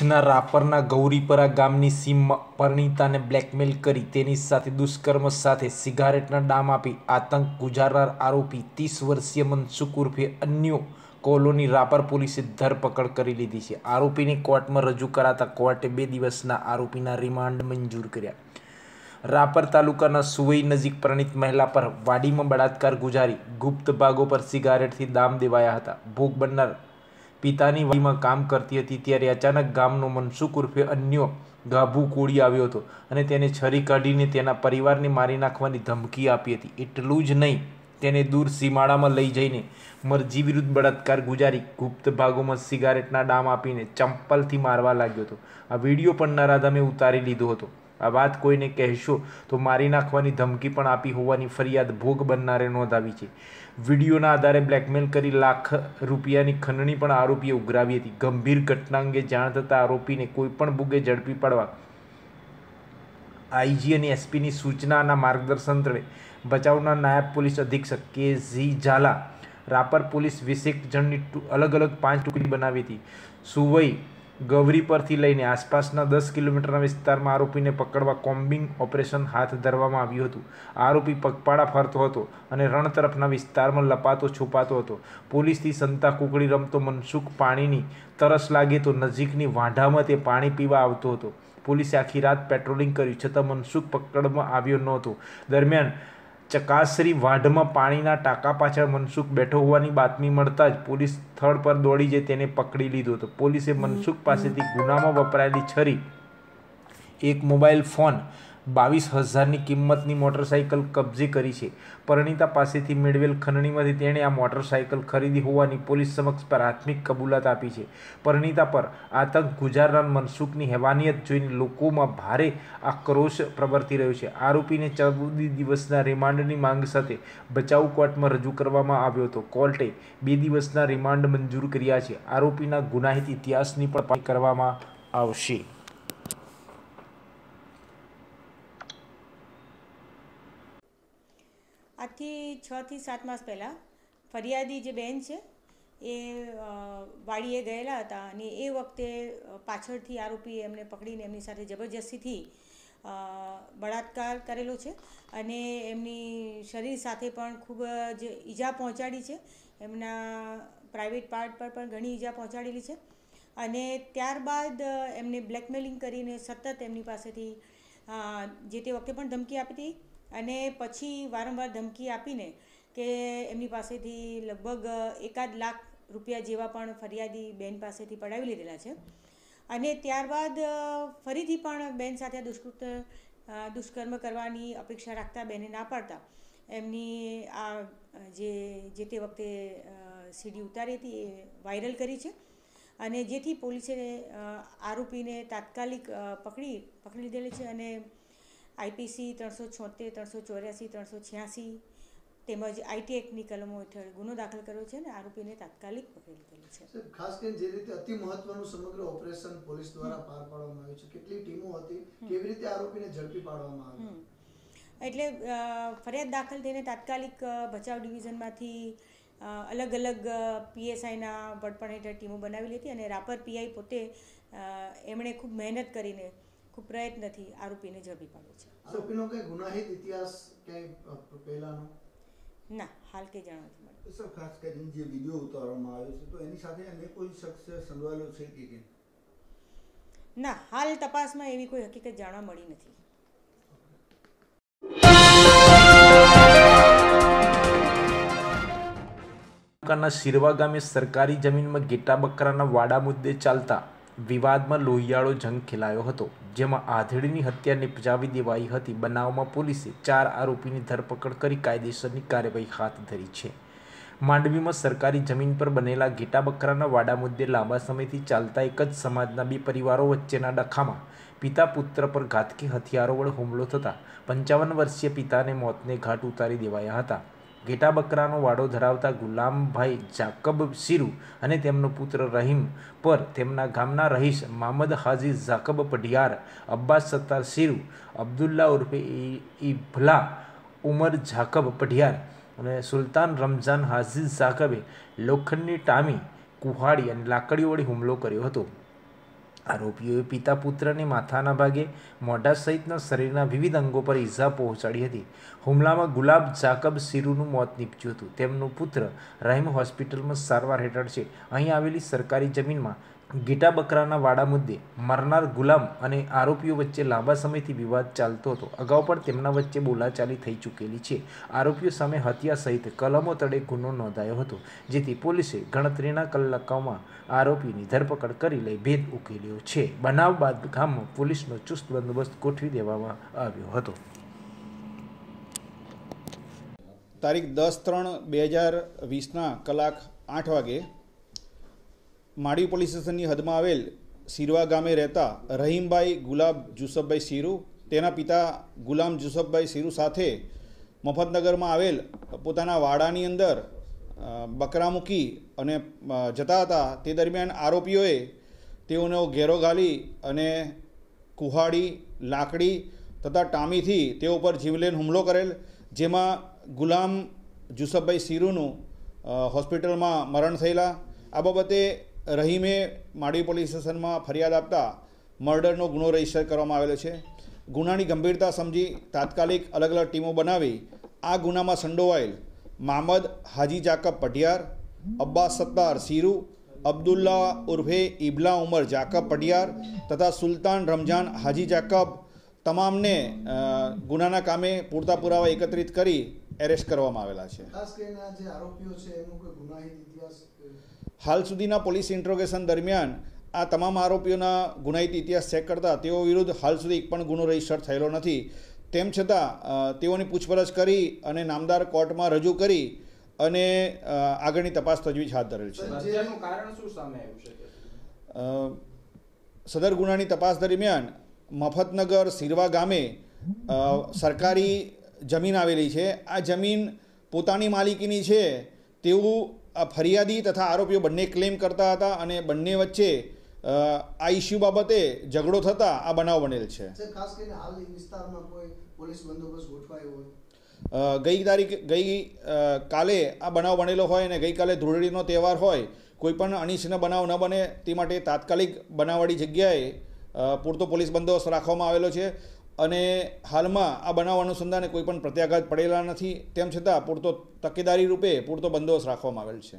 કચ્છના રાપરના ગૌરીપરા ગામની સીમમાં પરણીતાને બ્લેકમેલ કરી તેની સાથે દુષ્કર્મ સાથે સિગારેટના ડામ આપી આતંક ગુજારનાર આરોપી ત્રીસ વર્ષીય મનસુખ ઉર્ફે અન્યો કોલોની રાપર પોલીસે ધરપકડ કરી લીધી છે આરોપીને કોર્ટમાં રજૂ કરાતા કોર્ટે બે દિવસના આરોપીના રિમાન્ડ મંજૂર કર્યા રાપર તાલુકાના સુવઈ નજીક પરણિત મહિલા પર વાડીમાં બળાત્કાર ગુજારી ગુપ્ત ભાગો પર સિગારેટથી દામ દેવાયા હતા ભોગ બનનાર પિતાની વાડીમાં કામ કરતી હતી ત્યારે અચાનક ગામનો મનસુખ ઉર્ફે અન્યો ગાભુ કોળી આવ્યો હતો અને તેને છરી કાઢીને તેના પરિવારને મારી નાખવાની ધમકી આપી હતી એટલું જ નહીં તેને દૂર સીમાડામાં લઈ જઈને મરજી વિરુદ્ધ બળાત્કાર ગુજારી ગુપ્ત ભાગોમાં સિગારેટના ડામ આપીને ચંપલથી મારવા લાગ્યો હતો આ વિડીયો પણ નરાધામે ઉતારી લીધો હતો આ વાત કોઈને કહેશો તો મારી નાખવાની ધમકી પણ આપી હોવાની ફરિયાદ ભોગ બનનારે નોંધાવી છે વિડીયોના આધારે બ્લેકમેલ કરી લાખ રૂપિયાની ખંડણી પણ આરોપીએ ઉઘરાવી હતી ગંભીર ઘટના અંગે જાણ થતાં આરોપીને કોઈપણ ભોગે ઝડપી પાડવા આઈજી અને એસપીની સૂચનાના માર્ગદર્શન તળે ભચાઉના નાયબ પોલીસ અધિક્ષક K Z Jhala Rapar police વીસેક જણની અલગ અલગ પાંચ ટુકડી બનાવી હતી સુવઈ ગવરી પરથી લઈને આસપાસના દસ કિલોમીટરના વિસ્તારમાં આરોપીને પકડવા કોમ્બિંગ ઓપરેશન હાથ ધરવામાં આવ્યું હતું આરોપી પગપાળા ફરતો હતો અને રણ તરફના વિસ્તારમાં લપાતો છુપાતો હતો પોલીસથી સંતા કુકડી રમતો મનસુખ પાણીની તરસ લાગે તો નજીકની વાંઢામાં તે પાણી પીવા આવતો હતો પોલીસે આખી રાત પેટ્રોલિંગ કર્યું છતાં મનસુખ પકડમાં આવ્યો નહોતો દરમિયાન ચકાસરી વાઢમાં પાણીના ટાંકા પાછળ મનસુખ બેઠો હોવાની બાતમી મળતા જ પોલીસ સ્થળ પર દોડી જઈ તેને પકડી લીધો હતો પોલીસે મનસુખ પાસેથી ગુનામાં વપરાયેલી છરી એક મોબાઈલ ફોન બાવીસ હજારની કિંમતની મોટરસાયકલ કબજે કરી છે પરણિતા પાસેથી મેળવેલ ખનણીમાંથી તેણે આ મોટરસાયકલ ખરીદી હોવાની પોલીસ સમક્ષ પ્રાથમિક કબૂલાત આપી છે પરણિતા પર આતંક ગુજારનાર મનસુખની હેવાનિયત જોઈને લોકોમાં ભારે આક્રોશ પ્રવર્તી રહ્યો છે આરોપીને ચૌદી દિવસના રિમાન્ડની માંગ સાથે બચાવ કોર્ટમાં રજૂ કરવામાં આવ્યો હતો કોર્ટે બે દિવસના રિમાન્ડ મંજૂર કર્યા છે આરોપીના ગુનાહિત ઇતિહાસની પણ કરવામાં આવશે આજથી છથી સાત માસ પહેલાં ફરિયાદી જે બેન છે એ વાડીએ ગયેલા હતા અને એ વખતે પાછળથી આરોપી એમને પકડીને એમની સાથે જબરજસ્તીથી બળાત્કાર કરેલો છે અને એમની શરીર સાથે પણ ખૂબ જ ઈજા પહોંચાડી છે એમના પ્રાઇવેટ પાર્ટ પર પણ ઘણી ઈજા પહોંચાડેલી છે અને ત્યારબાદ એમને બ્લેકમેલિંગ કરીને સતત એમની પાસેથી જે તે વખતે પણ ધમકી આપી હતી અને પછી વારંવાર ધમકી આપીને કે એમની પાસેથી લગભગ એકાદ લાખ રૂપિયા જેવા પણ ફરિયાદી બેન પાસેથી પડાવી લીધેલા છે અને ત્યારબાદ ફરીથી પણ બેન સાથે દુષ્કૃત્ય દુષ્કર્મ કરવાની અપેક્ષા રાખતા બેને ના પાડતા એમની આ જે જે તે વખતે સીડી ઉતારી હતી એ વાયરલ કરી છે અને જેથી પોલીસે આરોપીને તાત્કાલિક પકડી પકડી લીધેલી છે અને આઈપીસી ત્રણસો છોતેર ત્રણસો ચોર્યાસી ત્રણસો છ્યાસી તેમજ આઈટી એક્ટની કલમો હેઠળ ગુનો દાખલ કર્યો છે અને આરોપીને તાત્કાલિક પકડી લીધેલો છે ખાસ કરીને જે રીતે અતિ મહત્વનું સમગ્ર ઓપરેશન પોલીસ દ્વારા પાર પાડવામાં આવ્યું છે કેટલી ટીમો હતી કેવી રીતે આરોપીને ઝડપી પાડવામાં આવ્યો એટલે ફરિયાદ દાખલ થઈને તાત્કાલિક ભચાઉ ડિવિઝનમાંથી અલગ અલગ પીએસઆઈના વડપણ હેઠળ ટીમો બનાવી લીધી અને રાપર પીઆઈ પોતે એમણે ખૂબ મહેનત કરીને ખૂબ પ્રયત્નથી આરોપીને ઝડપી પાડ્યો છે આરોપીનો કઈ ગુનાહિત ઇતિહાસ ક્યાંય પહેલાનો ના હાલ કે જાણવા મળ્યું સર ખાસ કરીને જે વિડીયો ઉતારવામાં આવ્યો છે તો એની સાથે અન્ય કોઈ શખ્સ સંડવાયેલો છે કે કેમ ના હાલ તપાસમાં એવી કોઈ હકીકત જાણવા મળી નથી સિરવા ગામે સરકારી જમીનમાં ગેટા બકરાના વાડા મુદ્દે ચાલતા વિવાદમાં લોહિયાળો જંગ ખેલાયો હતો જેમાં આધેડીની હત્યા નિપજાવી દેવાઈ હતી બનાવમાં પોલીસે ચાર આરોપીની ધરપકડ કરી કાયદેસરની કાર્યવાહી હાથ ધરી છે માંડવીમાં સરકારી જમીન પર બનેલા ઘેટા બકરાના વાડા મુદ્દે લાંબા સમયથી ચાલતા એક જ સમાજના બે પરિવારો વચ્ચેના ડખામાં પિતા પુત્ર પર ઘાતકી હથિયારો વડે હુમલો થતાં પંચાવન વર્ષીય પિતાને મોતને ઘાટ ઉતારી દેવાયા હતા ઘેટા બકરાનો વાડો ધરાવતા ગુલામભાઈ જાકબ શિરુ અને તેમનો પુત્ર રહીમ પર તેમના ગામના રહીશ મામદ હાજી જાકબ પઢિયાર અબ્બાસ સત્તાર શિરુ અબ્દુલ્લા ઉર્ફે ઇભલા ઉમર જાકબ પઢિયાર અને સુલતાન રમઝાન હાજી જાકબે લોખંડની ટામી કુહાડી અને લાકડીઓ વડે હુમલો કર્યો હતો આરોપીઓએ પિતા પુત્રને માથાના ભાગે મોઢા સહિતના શરીરના વિવિધ અંગો પર ઈજા પહોંચાડી હતી હુમલામાં ગુલાબ જાકબ સિરુનું મોત નીપજ્યું હતું તેમનું પુત્ર રહીમ હોસ્પિટલમાં સારવાર હેઠળ છે અહીં આવેલી સરકારી જમીનમાં ગીટા બકરાના વાડા મુદ્દે મરનાર ગુલામ અને આરોપીઓ વચ્ચે લાંબા સમયથી વિવાદ ચાલતો હતો અગાઉ પણ તેમના વચ્ચે બોલાચાલી થઈ ચૂકેલી છે આરોપીઓ સામે હત્યા સહિત કલમો તળે ગુનો નોંધાયો હતો જેથી પોલીસે ગણતરીના કલાકોમાં આરોપીની ધરપકડ કરી લઈ ભેદ ઉકેલ્યો છે બનાવ બાદ ગામમાં પોલીસનો ચુસ્ત બંદોબસ્ત ગોઠવી દેવામાં આવ્યો હતો તારીખ દસ ત્રણ બે હજાર વીસના કલાક આઠ વાગે માળિયું પોલીસ સ્ટેશનની હદમાં આવેલ સિરવા ગામે રહેતા રહીમભાઈ ગુલાબ જુસફભાઈ શીરુ તેના પિતા ગુલામ જુસફભાઈ શીરુ સાથે મફતનગરમાં આવેલ પોતાના વાડાની અંદર બકરા મૂકી અને જતા હતા તે દરમિયાન આરોપીઓએ તેઓનો ઘેરો ગાલી અને કુહાડી લાકડી તથા ટામીથી તે ઉપર જીવલેન હુમલો કરેલ જેમાં ગુલામ જુસફભાઈ શીરુનું હોસ્પિટલમાં મરણ થયેલા આ બાબતે રહીમે માડી પોલીસ સ્ટેશનમાં ફરિયાદ આપતા મર્ડરનો ગુનો રજીસ્ટર કરવામાં આવેલો છે ગુનાની ગંભીરતા સમજી તાત્કાલિક અલગ અલગ ટીમો બનાવી આ ગુનામાં સંડોવાયેલ મામદ હાજી જાકબ પઢિયાર અબ્બાસ સત્તાર સીરુ અબ્દુલ્લા ઉર્ફે ઇબલા ઉમર જાકબ પઢિયાર તથા સુલતાન રમઝાન હાજી જાકબ તમામને ગુનાના કામે પૂરતા પુરાવા એકત્રિત કરી એરેસ્ટ કરવામાં આવેલા છે હાલ સુધીના પોલીસ ઇન્ટ્રોગેશન દરમિયાન આ તમામ આરોપીઓના ગુનાહિત ઇતિહાસ ચેક કરતા તેઓ વિરુદ્ધ હાલ સુધી એક પણ ગુનો રજીસ્ટર થયેલો નથી તેમ છતાં તેઓની પૂછપરછ કરી અને નામદાર કોર્ટમાં રજૂ કરી અને આગળની તપાસ તજવીજ હાથ ધરેલ છે સદર ગુનાની તપાસ દરમિયાન મફતનગર સિરવા ગામે સરકારી જમીન આવેલી છે આ જમીન પોતાની માલિકીની છે તેવું આ ફરિયાદી તથા આરોપીઓ બંને ક્લેમ કરતા હતા અને બંને વચ્ચે આ ઇસ્યુ બાબતે ઝઘડો થતા આ બનાવ બનેલ છે ગઈ તારીખ ગઈ કાલે આ બનાવ બનેલો હોય અને ગઈકાલે ધૂળડીનો તહેવાર હોય કોઈપણ અનિચ્છન બનાવ ન બને તે માટે તાત્કાલિક બનાવવાળી જગ્યાએ પૂરતો પોલીસ બંદોબસ્ત રાખવામાં આવેલો છે અને હાલમાં આ બનાવ અનુસંધાને કોઈ પણ પ્રત્યાઘાત પડેલા નથી તેમ છતાં પૂરતો તકેદારી રૂપે પૂરતો બંદોબસ્ત રાખવામાં આવેલ છે